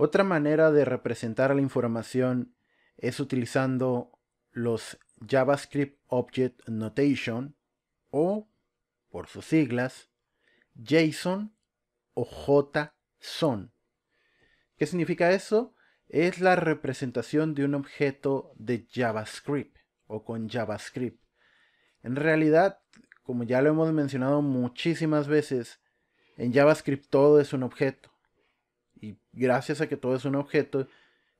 Otra manera de representar la información es utilizando los JavaScript Object Notation o, por sus siglas, JSON o JSON. ¿Qué significa eso? Es la representación de un objeto de JavaScript o con JavaScript. En realidad, como ya lo hemos mencionado muchísimas veces, en JavaScript todo es un objeto. Y gracias a que todo es un objeto,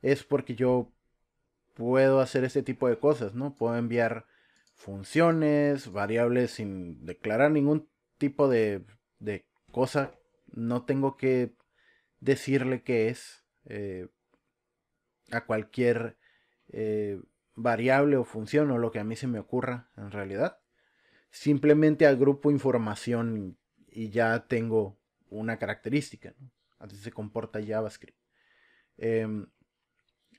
es porque yo puedo hacer este tipo de cosas, ¿no? Puedo enviar funciones, variables sin declarar ningún tipo de, cosa. No tengo que decirle qué es eh, a cualquier eh, variable o función o lo que a mí se me ocurra en realidad. Simplemente agrupo información y ya tengo una característica. ¿no? así se comporta JavaScript. Em,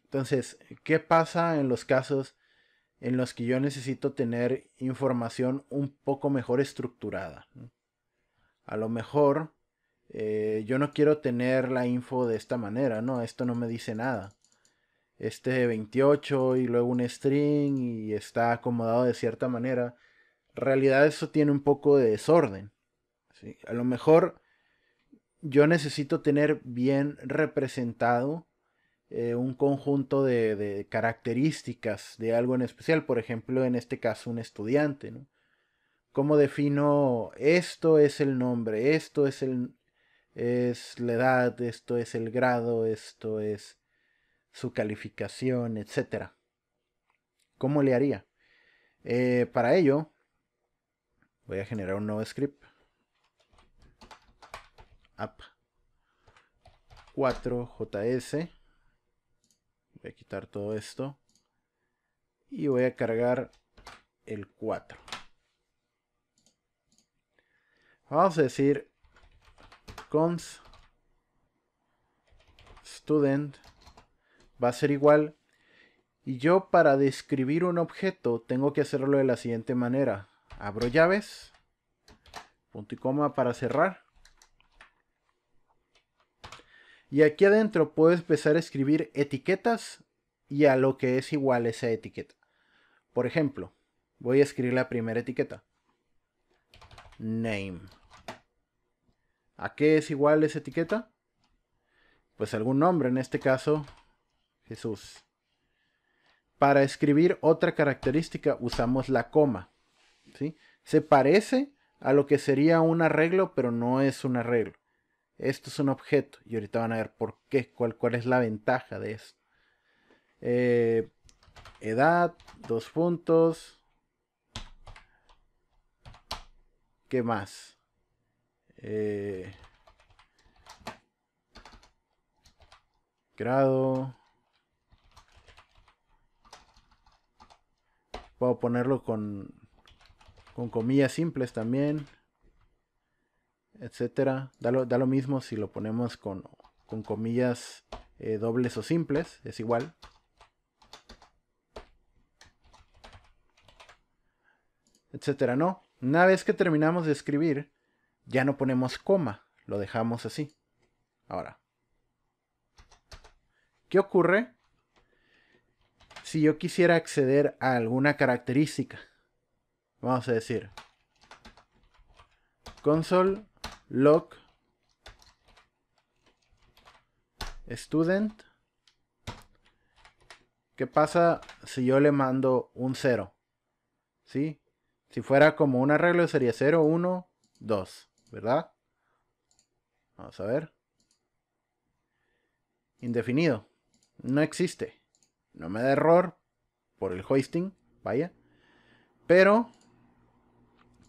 entonces, ¿qué pasa en los casos en los que yo necesito tener información un poco mejor estructurada? A lo mejor eh, yo no quiero tener la info de esta manera, ¿no? Esto no me dice nada. Este 28 y luego un string y está acomodado de cierta manera. En realidad eso tiene un poco de desorden. A lo mejor yo necesito tener bien representado eh, un conjunto de, características de algo en especial, por ejemplo, en este caso un estudiante, ¿Cómo defino esto es el nombre, esto es, el, es la edad, esto es el grado, esto es su calificación, etcétera? ¿Cómo le haría? Eh, para ello, voy a generar un nuevo script app 4js. Voy a quitar todo esto. Y voy a cargar el 4. Vamos a decir cons student va a ser igual. Y yo para describir un objeto tengo que hacerlo de la siguiente manera. Abro llaves, punto y coma para cerrar. Y aquí adentro puedo empezar a escribir etiquetas y a lo que es igual esa etiqueta. Por ejemplo, voy a escribir la primera etiqueta. Name. ¿A qué es igual esa etiqueta? Pues algún nombre, en este caso, Jesús. Para escribir otra característica usamos la coma. ¿sí? Se parece a lo que sería un arreglo, pero no es un arreglo esto es un objeto. Y ahorita van a ver por qué, cuál, cuál es la ventaja de esto. Eh, edad, dos puntos. ¿Qué más? Eh, grado. Puedo ponerlo con, con comillas simples también etcétera. Da lo, mismo si lo ponemos con, comillas eh, dobles o simples, es igual. Etcétera, ¿no? Una vez que terminamos de escribir, ya no ponemos coma, lo dejamos así. Ahora, ¿qué ocurre si yo quisiera acceder a alguna característica? Vamos a decir, console log student. ¿Qué pasa si yo le mando un 0? ¿Sí? Si fuera como un arreglo sería 0, 1, 2, ¿verdad? Vamos a ver. Indefinido. No existe. No me da error por el hoisting, vaya. Pero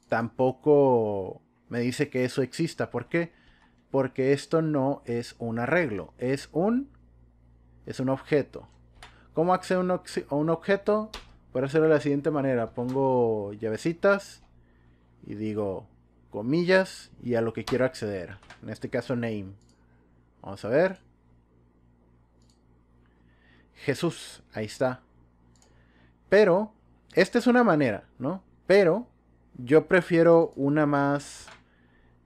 tampoco me dice que eso exista. ¿Por qué? Porque esto no es un arreglo, es un, es un objeto. ¿Cómo accedo a un, un objeto? Puedo hacerlo de la siguiente manera. Pongo llavecitas y digo comillas y a lo que quiero acceder. En este caso name. Vamos a ver. Jesús, ahí está. Pero, esta es una manera, ¿no? Pero yo prefiero una más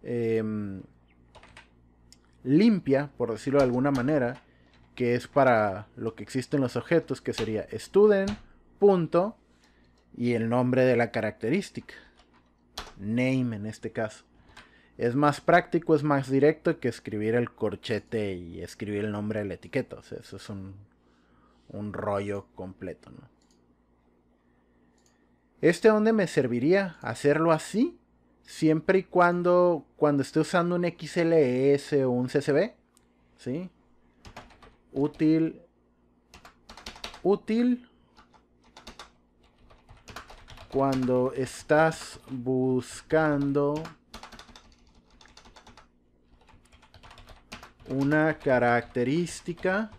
Em, limpia, por decirlo de alguna manera, que es para lo que existen los objetos, que sería student, punto, y el nombre de la característica, name en este caso. Es más práctico, es más directo que escribir el corchete y escribir el nombre de la etiqueta. eso es un, rollo completo, ¿Este dónde me serviría hacerlo así? siempre y cuando cuando esté usando un XLS o un CSV, ¿sí? Útil útil cuando estás buscando una característica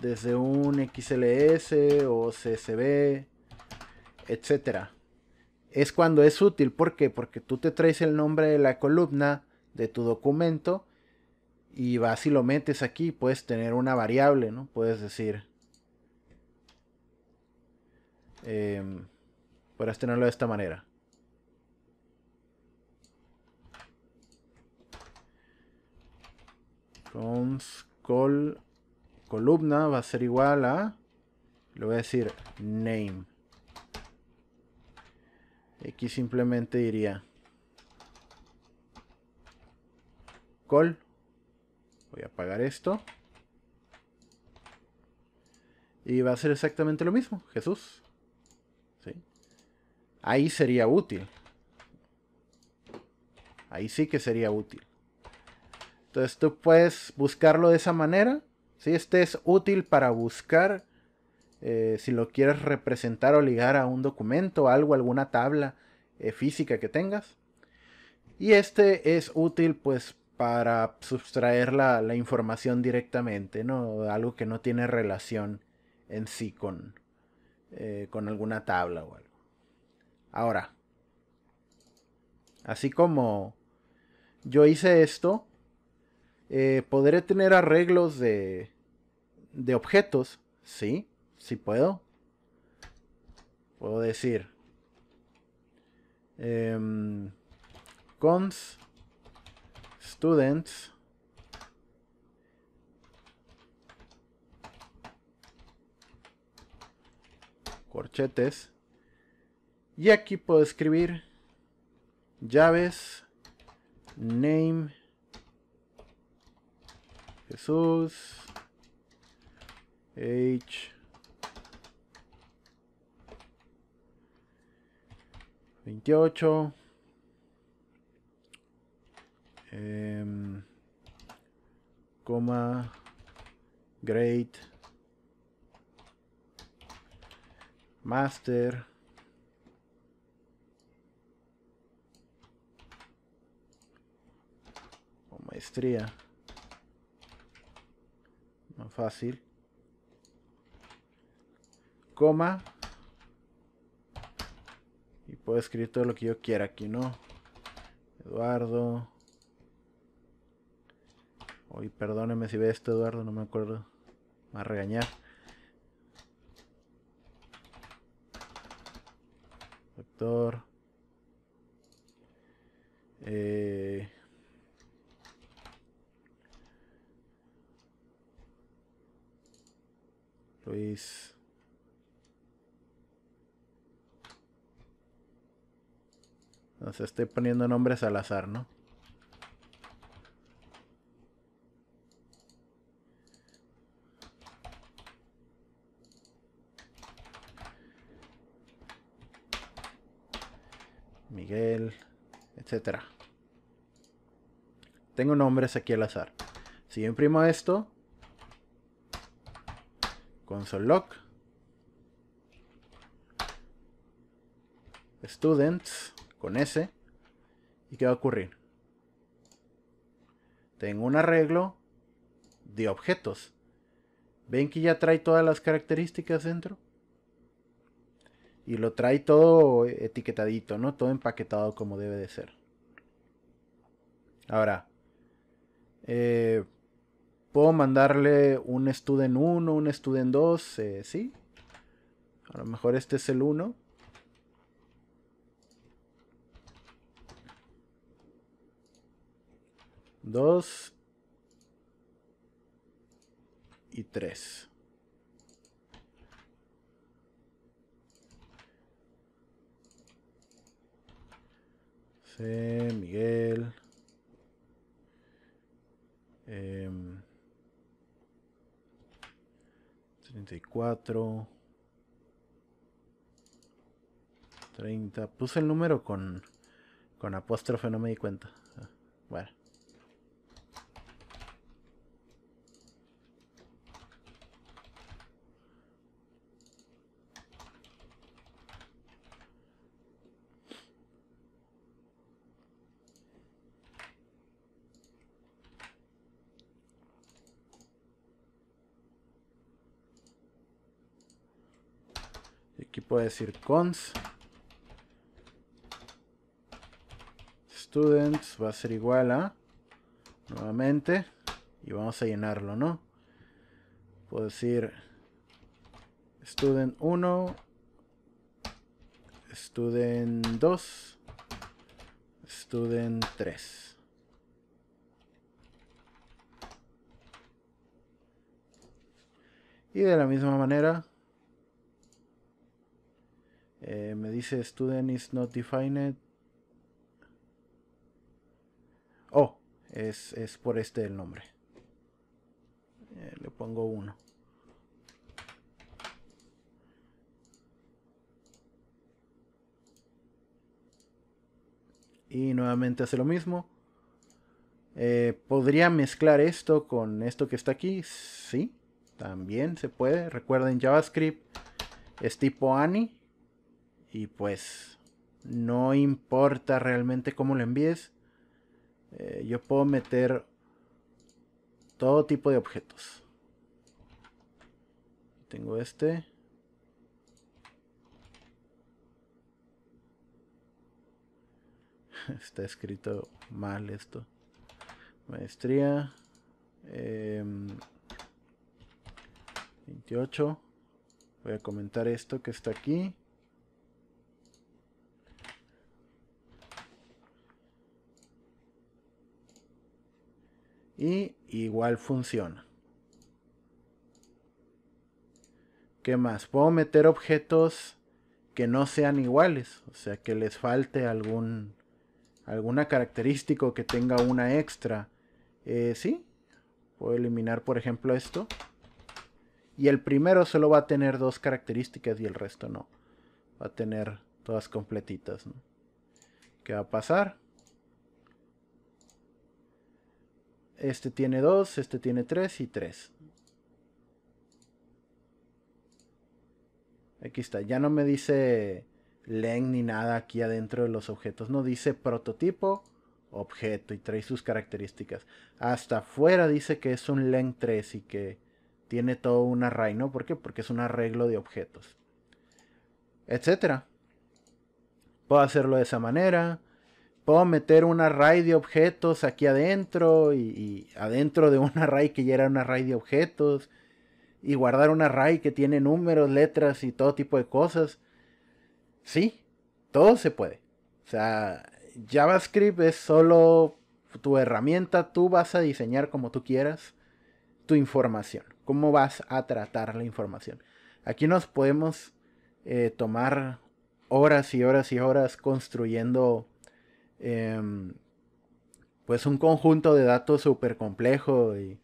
desde un XLS o CSV, etcétera es cuando es útil. ¿Por qué? Porque tú te traes el nombre de la columna de tu documento y vas y lo metes aquí. Puedes tener una variable, ¿no? Puedes decir. Eh, em, podrás tenerlo de esta manera. Cons col columna va a ser igual a. Le voy a decir name. Aquí simplemente diría call. Voy a apagar esto. Y va a ser exactamente lo mismo, Jesús. ¿Sí? Ahí sería útil. Ahí sí que sería útil. Entonces tú puedes buscarlo de esa manera. si Este es útil para buscar eh, si lo quieres representar o ligar a un documento, algo, alguna tabla eh, física que tengas. Y este es útil pues para sustraer la, información directamente, Algo que no tiene relación en sí con, eh, con alguna tabla o algo. Ahora, así como yo hice esto, podré tener arreglos de, de objetos, ¿sí? si puedo, puedo decir em, cons students corchetes y aquí puedo escribir llaves name Jesús H 28. Em, coma. Great. Master. O maestría. Más fácil. Coma puedo escribir todo lo que yo quiera aquí, ¿no? Eduardo. Uy, perdóneme si ve esto, Eduardo, no me acuerdo. Me va a regañar. Doctor. Eh... Luis. estoy poniendo nombres al azar, ¿no? Miguel, etcétera. Tengo nombres aquí al azar. Si yo imprimo esto, console lock students, con ese, ¿Y qué va a ocurrir? Tengo un arreglo de objetos. ¿Ven que ya trae todas las características dentro? Y lo trae todo etiquetadito, ¿no? Todo empaquetado como debe de ser. Ahora, eh, ¿puedo mandarle un student 1, un student 2? Eh, sí. A lo mejor este es el 1. 2 y 3. C, Miguel. Eh, 34. 30. Puse el número con, con apóstrofe, no me di cuenta. Ah, bueno. Aquí decir cons. Students va a ser igual a. Nuevamente. Y vamos a llenarlo, ¿no? Puedo decir student 1, student 2, student 3. Y de la misma manera eh, me dice student is not defined. Oh, es, por este el nombre. Eh, le pongo uno. Y nuevamente hace lo mismo. Eh, ¿Podría mezclar esto con esto que está aquí? Sí, también se puede. Recuerden, JavaScript es tipo ANI y pues no importa realmente cómo lo envíes. Eh, yo puedo meter todo tipo de objetos. Tengo este. Está escrito mal esto. Maestría. 28. Em, Voy a comentar esto que está aquí. Y igual funciona. ¿Qué más? Puedo meter objetos que no sean iguales. O sea, que les falte algún alguna característica que tenga una extra. Eh, sí, puedo eliminar por ejemplo esto. Y el primero solo va a tener dos características y el resto no. Va a tener todas completitas. ¿Qué va a pasar? Este tiene 2, este tiene 3 y 3. Aquí está, ya no me dice len ni nada aquí adentro de los objetos, no dice prototipo, objeto y trae sus características. Hasta afuera dice que es un len 3 y que tiene todo un array, ¿no? ¿Por qué? Porque es un arreglo de objetos. Etcétera. Puedo hacerlo de esa manera, puedo meter un array de objetos aquí adentro y, adentro de un array que ya era un array de objetos y guardar un array que tiene números, letras y todo tipo de cosas. Sí, todo se puede. O sea, JavaScript es solo tu herramienta, tú vas a diseñar como tú quieras tu información, cómo vas a tratar la información. Aquí nos podemos eh, tomar horas y horas y horas construyendo Em, pues un conjunto de datos súper complejo y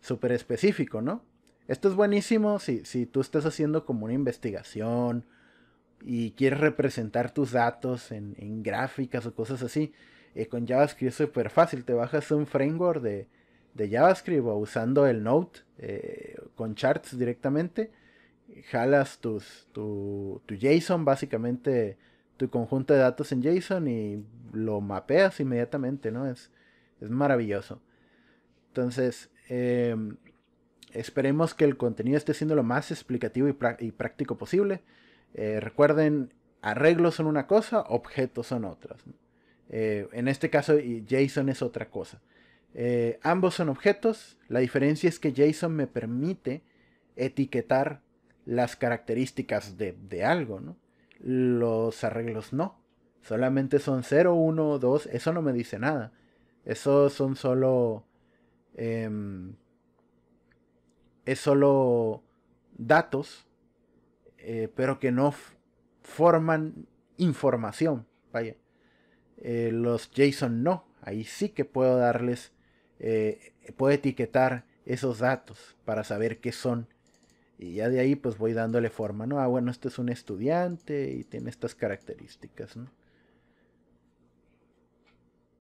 súper específico, ¿no? Esto es buenísimo si, tú estás haciendo como una investigación y quieres representar tus datos en, gráficas o cosas así. Eh, con JavaScript es súper fácil, te bajas un framework de, JavaScript o usando el Node eh, con charts directamente, jalas tus, tu, tu JSON básicamente tu conjunto de datos en JSON y lo mapeas inmediatamente, ¿no? Es, es maravilloso. Entonces, em, esperemos que el contenido esté siendo lo más explicativo y, práctico posible. Eh, recuerden, arreglos son una cosa, objetos son otras. Eh, en este caso, JSON es otra cosa. Eh, ambos son objetos. La diferencia es que JSON me permite etiquetar las características de, de algo, ¿no? los arreglos no. Solamente son 0, 1, 2, eso no me dice nada. Eso son solo... Em, es solo datos, eh, pero que no forman información. Vaya. Eh, los JSON no, ahí sí que puedo darles, eh, puedo etiquetar esos datos para saber qué son y ya de ahí pues voy dándole forma, ¿no? Ah, bueno, este es un estudiante y tiene estas características, ¿no?